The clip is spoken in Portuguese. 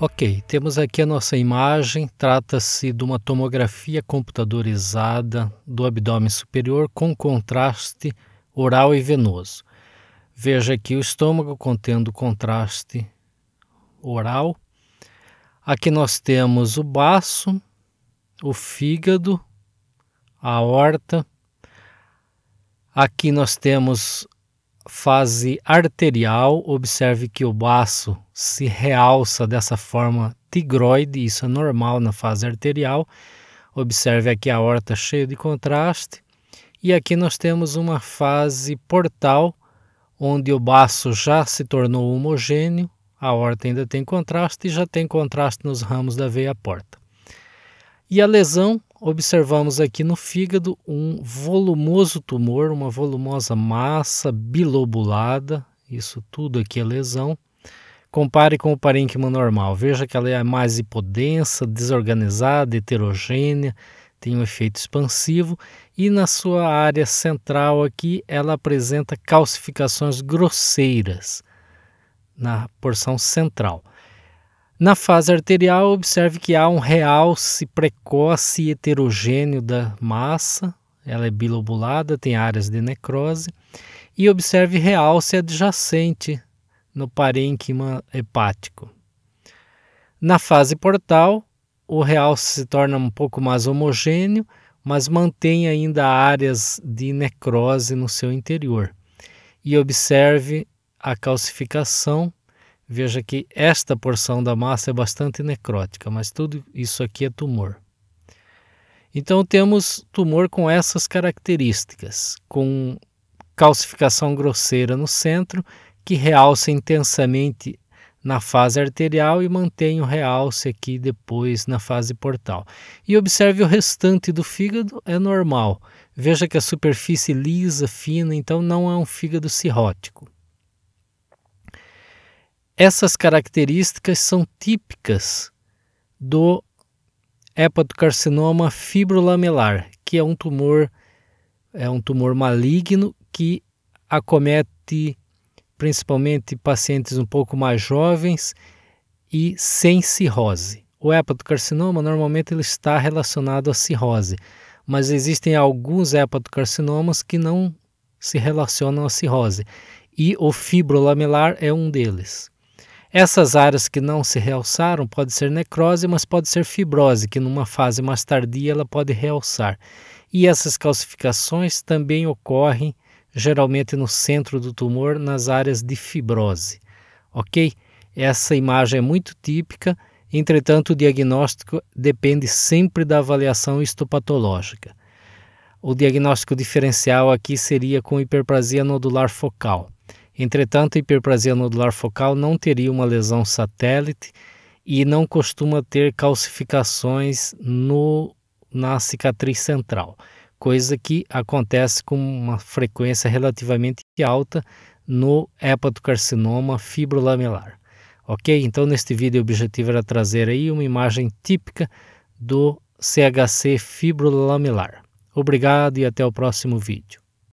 Ok, temos aqui a nossa imagem. Trata-se de uma tomografia computadorizada do abdômen superior com contraste oral e venoso. Veja aqui o estômago contendo contraste oral. Aqui nós temos o baço, o fígado, a aorta. Aqui nós temos fase arterial, observe que o baço se realça dessa forma tigroide, isso é normal na fase arterial. Observe aqui a horta cheia de contraste. E aqui nós temos uma fase portal, onde o baço já se tornou homogêneo, a horta ainda tem contraste e já tem contraste nos ramos da veia porta. E a lesão observamos aqui no fígado um volumoso tumor, uma volumosa massa bilobulada, isso tudo aqui é lesão. Compare com o parênquima normal, veja que ela é mais hipodensa, desorganizada, heterogênea, tem um efeito expansivo e na sua área central aqui ela apresenta calcificações grosseiras na porção central. Na fase arterial, observe que há um realce precoce e heterogêneo da massa, ela é bilobulada, tem áreas de necrose, e observe realce adjacente no parênquima hepático. Na fase portal, o realce se torna um pouco mais homogêneo, mas mantém ainda áreas de necrose no seu interior. E observe a calcificação Veja que esta porção da massa é bastante necrótica, mas tudo isso aqui é tumor. Então temos tumor com essas características, com calcificação grosseira no centro, que realça intensamente na fase arterial e mantém o realce aqui depois na fase portal. E observe o restante do fígado é normal. Veja que a superfície lisa, fina, então não é um fígado cirrótico. Essas características são típicas do hepatocarcinoma fibrolamelar, que é um tumor é um tumor maligno que acomete principalmente pacientes um pouco mais jovens e sem cirrose. O hepatocarcinoma normalmente ele está relacionado à cirrose, mas existem alguns hepatocarcinomas que não se relacionam à cirrose e o fibrolamelar é um deles. Essas áreas que não se realçaram pode ser necrose, mas pode ser fibrose, que numa fase mais tardia ela pode realçar. E essas calcificações também ocorrem geralmente no centro do tumor, nas áreas de fibrose. Ok? Essa imagem é muito típica, entretanto, o diagnóstico depende sempre da avaliação histopatológica. O diagnóstico diferencial aqui seria com hiperplasia nodular focal. Entretanto, a hiperplasia nodular focal não teria uma lesão satélite e não costuma ter calcificações no, na cicatriz central, coisa que acontece com uma frequência relativamente alta no hepatocarcinoma fibrolamelar. Ok? Então, neste vídeo, o objetivo era trazer aí uma imagem típica do CHC fibrolamelar. Obrigado e até o próximo vídeo.